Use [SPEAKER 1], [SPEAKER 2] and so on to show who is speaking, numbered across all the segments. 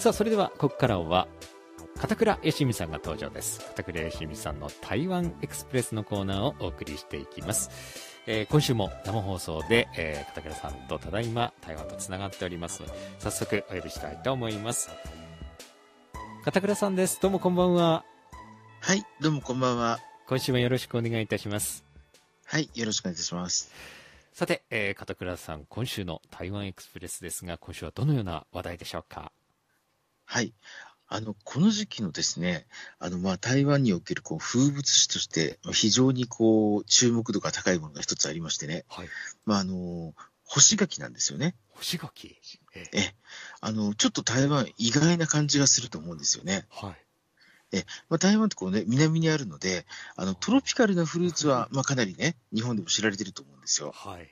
[SPEAKER 1] さあ、それではここからは、片倉よしみさんが登場です。片倉よしみさんの台湾エクスプレスのコーナーをお送りしていきます。えー、今週も生放送で、えー、片倉さんとただいま台湾と繋がっております。早速お呼びしたいと思います。片倉さんです。どうもこんばんは。はい、どうもこんばんは。今週もよろしくお願いいたします。はい、よろしくお願いいたします。さて、えー、片倉さん、今週の台湾エクスプレスですが、今週はどのような話題でしょうかはい。あの、この時期のですね、あの、まあ、台湾におけるこう風物詩として、非常にこう、注目度が高いものが一つありましてね、はい。まあ、あの、干し柿なんですよね。干し柿ええあの、ちょっと台湾、意外な感じがすると思うんですよね。はい。えまあ、台湾ってこう、ね、南にあるのであの、トロピカルなフルーツは、まかなりね、日本でも知られてると思うんですよ。はい、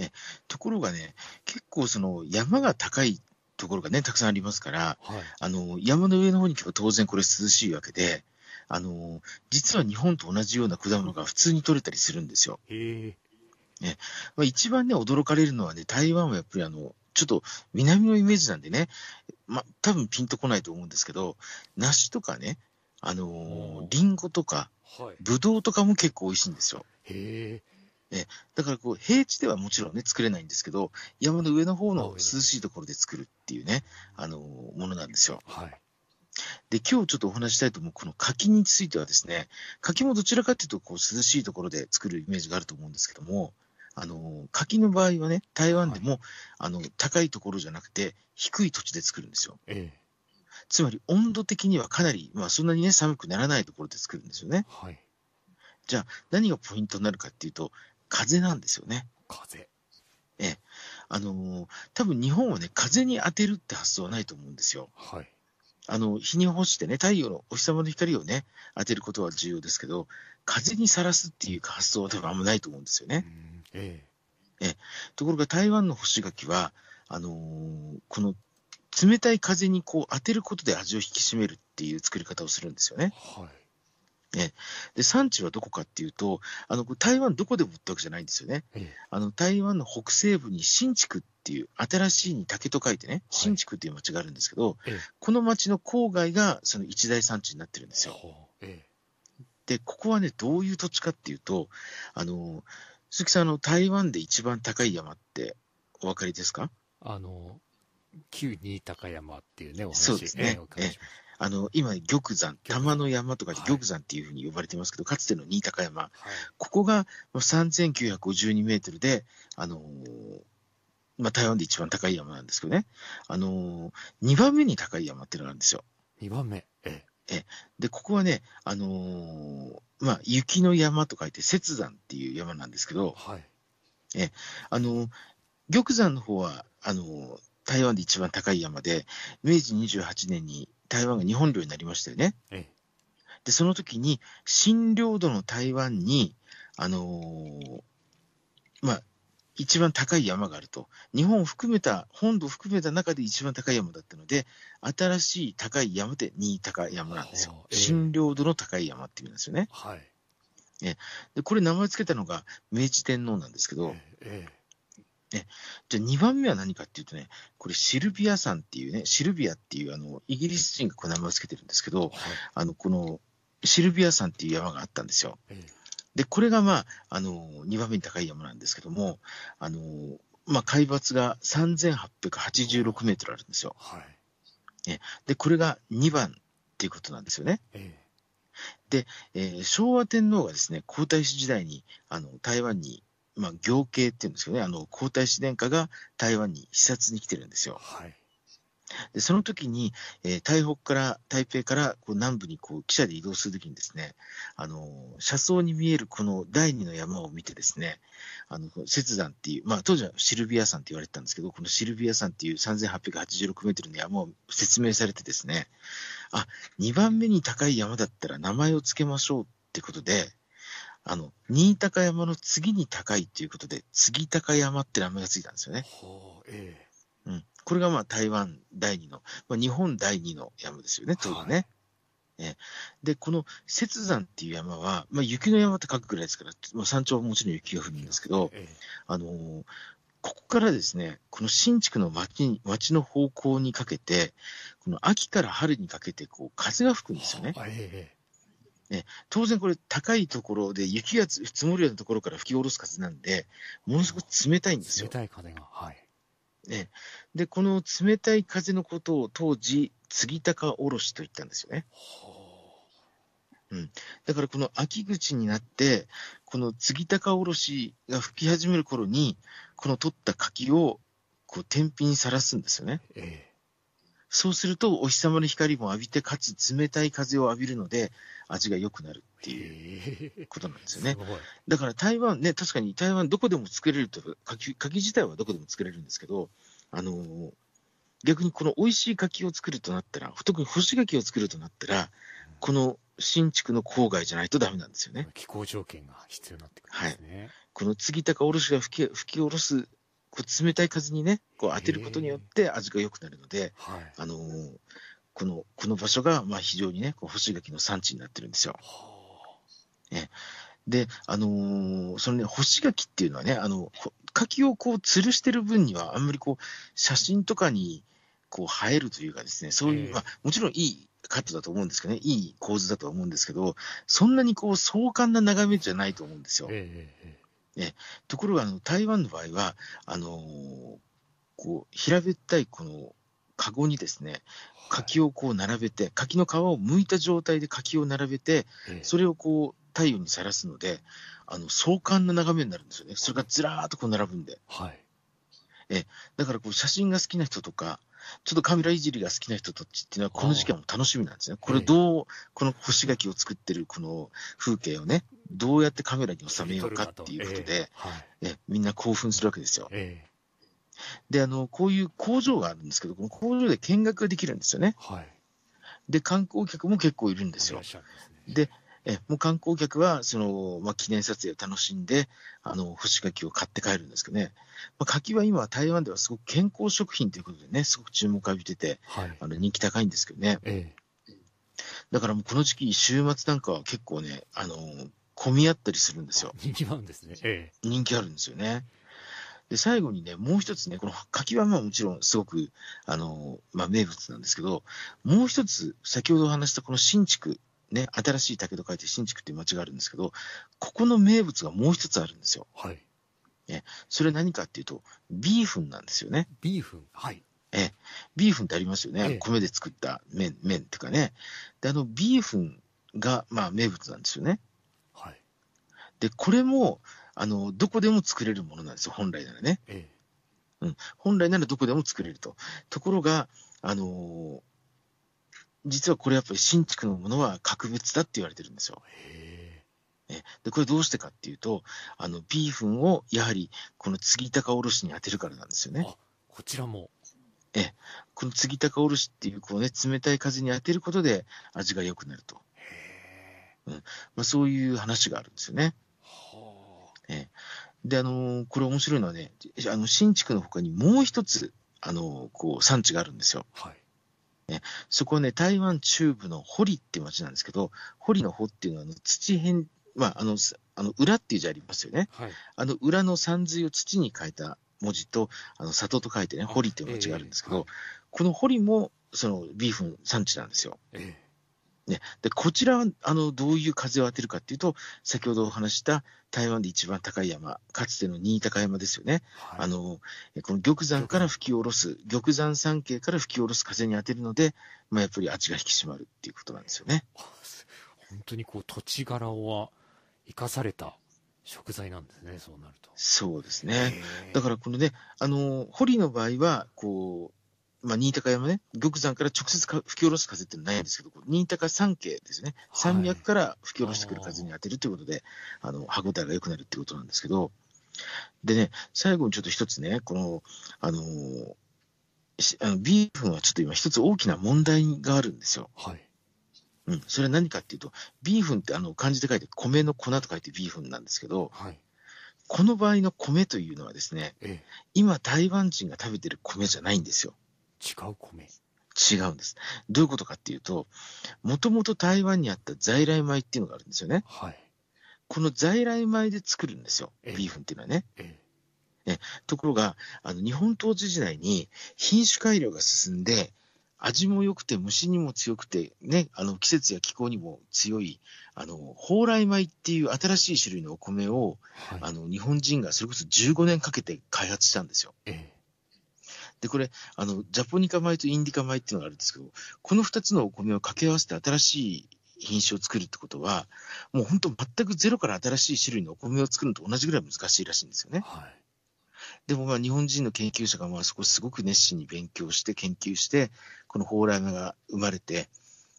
[SPEAKER 1] えところがね、結構その山が高いところがね、たくさんありますから、はい、あの山の上の方に行けば当然これ涼しいわけで、あの実は日本と同じような果物が普通に取れたりするんですよ。へねまあ、一番ね、驚かれるのはね、台湾はやっぱりあの、ちょっと南のイメージなんでね、まあ、多分ピンとこないと思うんですけど、梨とかね、あのー、リンゴとか、ぶどうとかも結構美味しいんですよ。へえ。えだからこう平地ではもちろんね作れないんですけど山の上の方の涼しいところで作るっていうねあのものなんですよ。はいで今日ちょっとお話したいと思うこの柿についてはですね柿もどちらかというとこう涼しいところで作るイメージがあると思うんですけどもあの柿の場合はね台湾でも、はい、あの高いところじゃなくて低い土地で作るんですよ、ええ、つまり温度的にはかなり、まあ、そんなにね寒くならないところで作るんですよね、はい、じゃあ何がポイントになるかっていうと風なんですよね。風。ええ。あのー、多分日本はね、風に当てるって発想はないと思うんですよ。はい。あの、日に干してね、太陽のお日様の光をね、当てることは重要ですけど、風にさらすっていう発想は多分あんまないと思うんですよね。ええええ。ところが台湾の干し柿は、あのー、この冷たい風にこう当てることで味を引き締めるっていう作り方をするんですよね。はい。えで産地はどこかっていうと、あの台湾どこでも売ったわけじゃないんですよね、あの台湾の北西部に新築っていう、新しいに竹と書いてね、新築っていう町があるんですけど、はいこの町の郊外がその一大産地になってるんですよ。で、ここはね、どういう土地かっていうと、あの鈴木さんあの、台湾で一番高い山ってお分かりですかあの旧新高山っていうね、お話そうですね。えあの、今、玉山、玉の山とか玉山っていうふうに呼ばれてますけど、はい、かつての新高山、はい、ここが3952メートルで、あのー、まあ、台湾で一番高い山なんですけどね、あのー、2番目に高い山っていうのがあるんですよ。2番目、ええ。えで、ここはね、あのー、まあ、雪の山と書いて、雪山っていう山なんですけど、はい、えあの玉山の方は、あの台湾で一番高い山で、明治28年に台湾が日本領になりましたよね。ええ、で、その時に、新領土の台湾に、あのー、まあ、一番高い山があると。日本を含めた、本土を含めた中で一番高い山だったので、新しい高い山で新高山なんですよ。ええ、新領土の高い山っていうんですよね。はい。えでこれ名前つけたのが明治天皇なんですけど、ええね、じゃあ2番目は何かっていうとね、これシルビアさんっていうね、シルビアっていうあのイギリス人がこの名前をつけてるんですけど、はい、あのこのシルビア山っていう山があったんですよ。うん、で、これがまあ、あの2番目に高い山なんですけども、あのまあ、海抜が3886メートルあるんですよ。はい、ね、で、これが2番っていうことなんですよね。で、えー、昭和天皇がですね皇太子時代にあの台湾にまあ、行慶っていうんですよね、あの皇太子殿下が台湾に視察に来てるんですよ。はい、でその時に、えー、台北から台北からこう南部にこう汽車で移動するときにですね、あの車窓に見えるこの第二の山を見てですね、あの雪山っていう、まあ、当時はシルビア山って言われてたんですけど、このシルビア山っていう3886メートルの山を説明されてですね、あ2番目に高い山だったら名前を付けましょうってことで、あの、新高山の次に高いっていうことで、次高山って名前がついたんですよね。ほう、ええうん。これがまあ台湾第2の、まあ、日本第2の山ですよね、当時ね。はいね、で、この雪山っていう山は、まあ、雪の山って書くぐらいですから、まあ、山頂はもちろん雪が降るんですけど、ええ、あのー、ここからですね、この新築の町町の方向にかけて、この秋から春にかけてこう風が吹くんですよね。え、ね、当然これ、高いところで雪が積もるようなところから吹き下ろす風なんで、ものすごく冷たいんですよ。冷たい風が、はい。ね、で、この冷たい風のことを当時、継高おろしと言ったんですよね。うん、だからこの秋口になって、この継高おろしが吹き始める頃に、この取った柿をこう天日にさらすんですよね。ええ、そうすると、お日様の光も浴びて、かつ冷たい風を浴びるので、味が良くなるっていうことなんですよね。だから台湾ね、確かに台湾どこでも作れると、柿柿自体はどこでも作れるんですけど、あのー、逆にこの美味しい柿を作るとなったら、特に干し柿を作るとなったら、この新築の郊外じゃないとだめなんですよね。気候条件が必要になってくるんですね。はい、この継ぎ高おろしが吹き吹き下ろすこう冷たい風にね、こう当てることによって味が良くなるので、はい、あのー、このこの場所がまあ非常にね、こう干し柿の産地になってるんですよ。ね、で、あのー、そのね、干し柿っていうのはね、あの柿をこう吊るしてる分には、あんまりこう写真とかにこう映えるというかですね、そういう、まあ、もちろんいいカットだと思うんですけどね、いい構図だと思うんですけど、そんなにこう壮観な眺めじゃないと思うんですよ。ね、ところがあの、台湾の場合は、あのー、こう平べったいこのカにですね、柿をこう並べて、柿の皮を剥いた状態で柿を並べて、それをこう太陽にさらすので、あの壮観な眺めになるんですよね。それがずらーっとこう並ぶんで。はい、えだからこう写真が好きな人とか、ちょっとカメラいじりが好きな人たちっていうのは、この時期はも楽しみなんですね。これどう、この干し柿を作ってるこの風景をね、どうやってカメラに収めようかっていうことで、えみんな興奮するわけですよ。えーで、あの、こういう工場があるんですけど、この工場で見学ができるんですよね。はい、で、観光客も結構いるんですよ。すね、でえ、もう観光客は、その、まあ、記念撮影を楽しんで、あの、干し柿を買って帰るんですけどね。まあ、柿は今、台湾ではすごく健康食品ということでね、すごく注目を浴びてて、はい、あの人気高いんですけどね。ええ、だからもうこの時期、週末なんかは結構ね、あの、混み合ったりするんですよ。人気あるんですね。ええ、人気あるんですよね。で、最後にね、もう一つね、この柿はまあもちろんすごく、あの、まあ名物なんですけど、もう一つ、先ほどお話したこの新築、ね、新しい竹と書いて新築っていう町があるんですけど、ここの名物がもう一つあるんですよ。はい。ね、それ何かっていうと、ビーフンなんですよね。ビーフンはい。え、ビーフンってありますよね。ええ、米で作った麺、麺っていうかね。で、あの、ビーフンが、まあ、名物なんですよね。はい。で、これも、あのどこでも作れるものなんですよ、本来ならね。ええうん、本来ならどこでも作れると。ところが、あのー、実はこれやっぱり新築のものは格別だって言われてるんですよ。え、でこれどうしてかっていうと、あのビーフンをやはりこの継ぎ高おろしに当てるからなんですよね。こちらもえこの継ぎ高おろしっていうこう、ね、冷たい風に当てることで味が良くなると、うんまあ、そういう話があるんですよね。えー、で、あのー、これ面白いのはね、あの新築のほかにもう一つ、あのー、こう産地があるんですよ。はいね、そこはね、台湾中部の堀っていう町なんですけど、堀の堀っていうのはあの土辺、まあ、あの、あの裏っていう字ありますよね。はい、あの裏の山水を土に書いた文字と、あの里と書いてね、堀っていう文字があるんですけど、えーはい、この堀もそのビーフン産地なんですよ。えーね、でこちらはあのどういう風を当てるかというと、先ほどお話した台湾で一番高い山、かつての新高山ですよね、はい、あのこの玉山から吹き下ろす、玉山山系から吹き下ろす風に当てるので、まあ、やっぱり味が引き締まるっていうことなんですよね。本当にこう土地柄は生かされた食材なんですね、そうなると。そうですね。だからこのね、あの、堀の場合は、こう、まあ、新高山ね、玉山から直接か吹き下ろす風ってないんですけど、新高山系ですね、山脈から吹き下ろしてくる風に当てるということで、はい、あの歯応えが良くなるっていうことなんですけど、でね、最後にちょっと一つね、この、あのあのビーフンはちょっと今、一つ大きな問題があるんですよ。はいうん、それは何かっていうと、ビーフンってあの漢字で書いて、米の粉と書いてビーフンなんですけど、はい、この場合の米というのはですね、ええ、今、台湾人が食べてる米じゃないんですよ。違う米違うんです。どういうことかっていうと、もともと台湾にあった在来米っていうのがあるんですよね。はい、この在来米で作るんですよ、ビーフンっていうのはね。ねところがあの、日本統治時代に品種改良が進んで、味も良くて虫にも強くて、ね、あの季節や気候にも強いあの蓬莱米っていう新しい種類のお米を、はい、あの日本人がそれこそ15年かけて開発したんですよ。えで、これ、あの、ジャポニカ米とインディカ米っていうのがあるんですけど、この2つのお米を掛け合わせて新しい品種を作るってことは、もう本当全くゼロから新しい種類のお米を作るのと同じぐらい難しいらしいんですよね。はい、でもまあ日本人の研究者がまあそこすごく熱心に勉強して研究して、この蓬莱米が生まれて、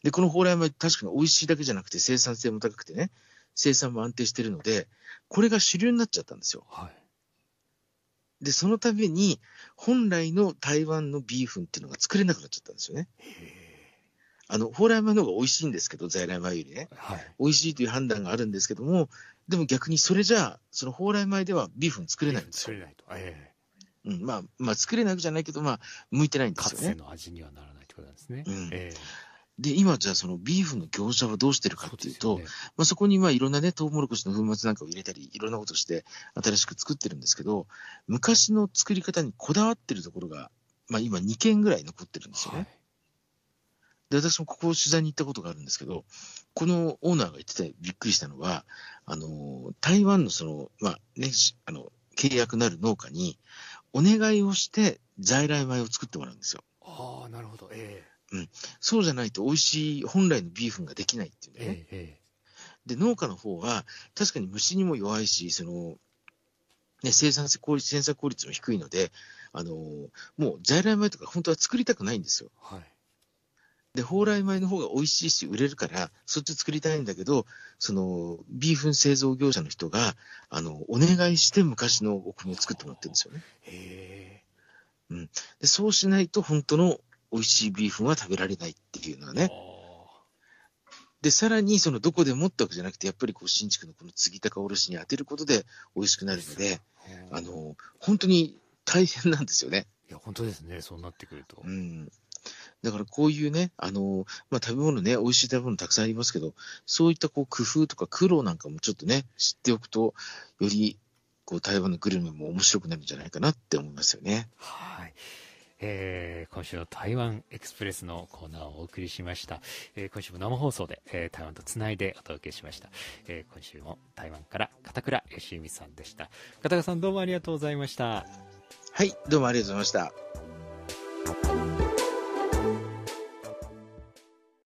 [SPEAKER 1] で、この蓬莱米確かに美味しいだけじゃなくて生産性も高くてね、生産も安定してるので、これが主流になっちゃったんですよ。はいで、そのために、本来の台湾のビーフンっていうのが作れなくなっちゃったんですよね。あの、蓬莱米の方が美味しいんですけど、在来米よりね、はい。美味しいという判断があるんですけども、でも逆にそれじゃあ、その蓬莱米ではビーフン作れないんですよ。作れないと。ええうん、まあ、まあ、作れなくじゃないけど、まあ、向いてないんですよね。かつての味にはならないってことなんですね。うん、えーで、今じゃあそのビーフの業者はどうしてるかっていうと、そ、ね、まあ、そこにまあいろんなね、トウモロコシの粉末なんかを入れたり、いろんなことして新しく作ってるんですけど、昔の作り方にこだわってるところが、まあ今2軒ぐらい残ってるんですよね。はい、で、私もここを取材に行ったことがあるんですけど、このオーナーが言っててびっくりしたのは、あの、台湾のその、まあね、あの、契約なる農家にお願いをして在来米を作ってもらうんですよ。ああ、なるほど。ええーうん、そうじゃないと美味しい本来のビーフンができないっていうね、ええ、で農家の方は確かに虫にも弱いしその、ね、生産性効率生産効率も低いのであのもう在来米とか本当は作りたくないんですよ、はい、で蓬莱米の方が美味しいし売れるからそっち作りたいんだけどそのビーフン製造業者の人があのお願いして昔のお米を作ってもらってるんですよね、うん、でそうしないと本当の美味しいビーフンは食べられないっていうのはね。で、さらに、そのどこでもってわけじゃなくて、やっぱりこう新築のこの継ぎ高おろしに当てることで美味しくなるので、あの、本当に大変なんですよね。いや、本当ですね、そうなってくると。うん。だからこういうね、あのまあ、食べ物ね、美味しい食べ物たくさんありますけど、そういったこう工夫とか苦労なんかもちょっとね、知っておくと、よりこう台湾のグルメも面白くなるんじゃないかなって思いますよね。はいえー、今週の台湾エクスプレスのコーナーをお送りしました。えー、今週も生放送で、えー、台湾とつないでお届けしました。え今週も台湾から片倉義美さんでした。片倉さんどうもありがとうございました。はい、どうもありがとうございました。